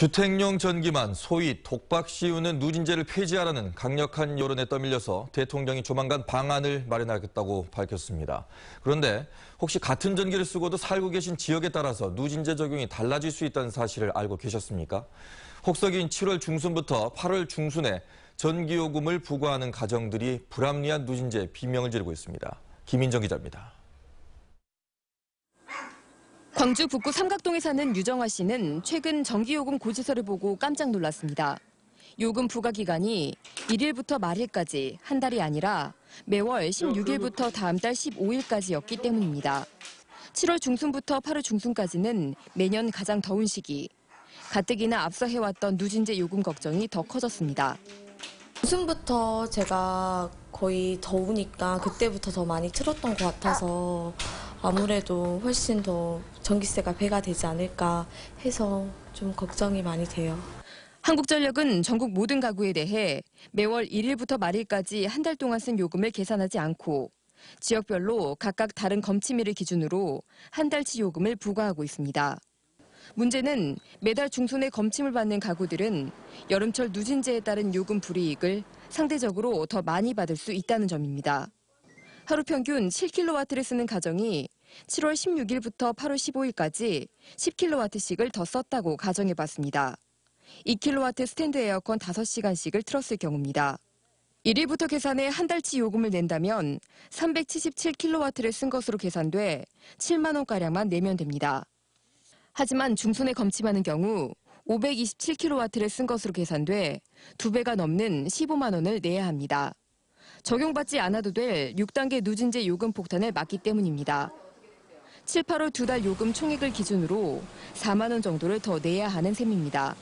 주택용 전기만 소위 독박 씌우는 누진제를 폐지하라는 강력한 여론에 떠밀려서 대통령이 조만간 방안을 마련하겠다고 밝혔습니다. 그런데 혹시 같은 전기를 쓰고도 살고 계신 지역에 따라서 누진제 적용이 달라질 수 있다는 사실을 알고 계셨습니까? 혹석인 7월 중순부터 8월 중순에 전기요금을 부과하는 가정들이 불합리한 누진제 비명을 지르고 있습니다. 김인정 기자입니다. 광주 북구 삼각동에 사는 유정화 씨는 최근 전기요금 고지서를 보고 깜짝 놀랐습니다. 요금 부과 기간이 1일부터 말일까지 한 달이 아니라 매월 16일부터 다음 달 15일까지였기 때문입니다. 7월 중순부터 8월 중순까지는 매년 가장 더운 시기. 가뜩이나 앞서 해왔던 누진제 요금 걱정이 더 커졌습니다. 중순부터 제가 거의 더우니까 그때부터 더 많이 틀었던 것 같아서 아무래도 훨씬 더 전기세가 배가 되지 않을까 해서 좀 걱정이 많이 돼요. 한국전력은 전국 모든 가구에 대해 매월 1일부터 말일까지 한 달 동안 쓴 요금을 계산하지 않고 지역별로 각각 다른 검침일을 기준으로 한 달치 요금을 부과하고 있습니다. 문제는 매달 중순에 검침을 받는 가구들은 여름철 누진제에 따른 요금 불이익을 상대적으로 더 많이 받을 수 있다는 점입니다. 하루 평균 7kW를 쓰는 가정이 7월 16일부터 8월 15일까지 10kW씩을 더 썼다고 가정해봤습니다. 2kW 스탠드 에어컨 5시간씩을 틀었을 경우입니다. 1일부터 계산해 한 달치 요금을 낸다면 377kW를 쓴 것으로 계산돼 7만 원가량만 내면 됩니다. 하지만 중순에 검침하는 경우 527kW를 쓴 것으로 계산돼 2배가 넘는 15만 원을 내야 합니다. 적용받지 않아도 될 6단계 누진제 요금 폭탄을 막기 때문입니다. 7, 8월 두 달 요금 총액을 기준으로 4만 원 정도를 더 내야 하는 셈입니다.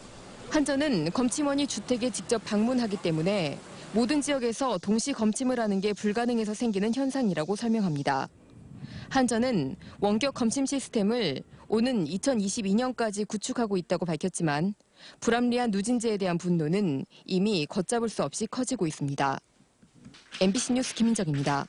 한전은 검침원이 주택에 직접 방문하기 때문에 모든 지역에서 동시 검침을 하는 게 불가능해서 생기는 현상이라고 설명합니다. 한전은 원격 검침 시스템을 오는 2022년까지 구축하고 있다고 밝혔지만 불합리한 누진제에 대한 분노는 이미 걷잡을 수 없이 커지고 있습니다. MBC 뉴스 김민정입니다.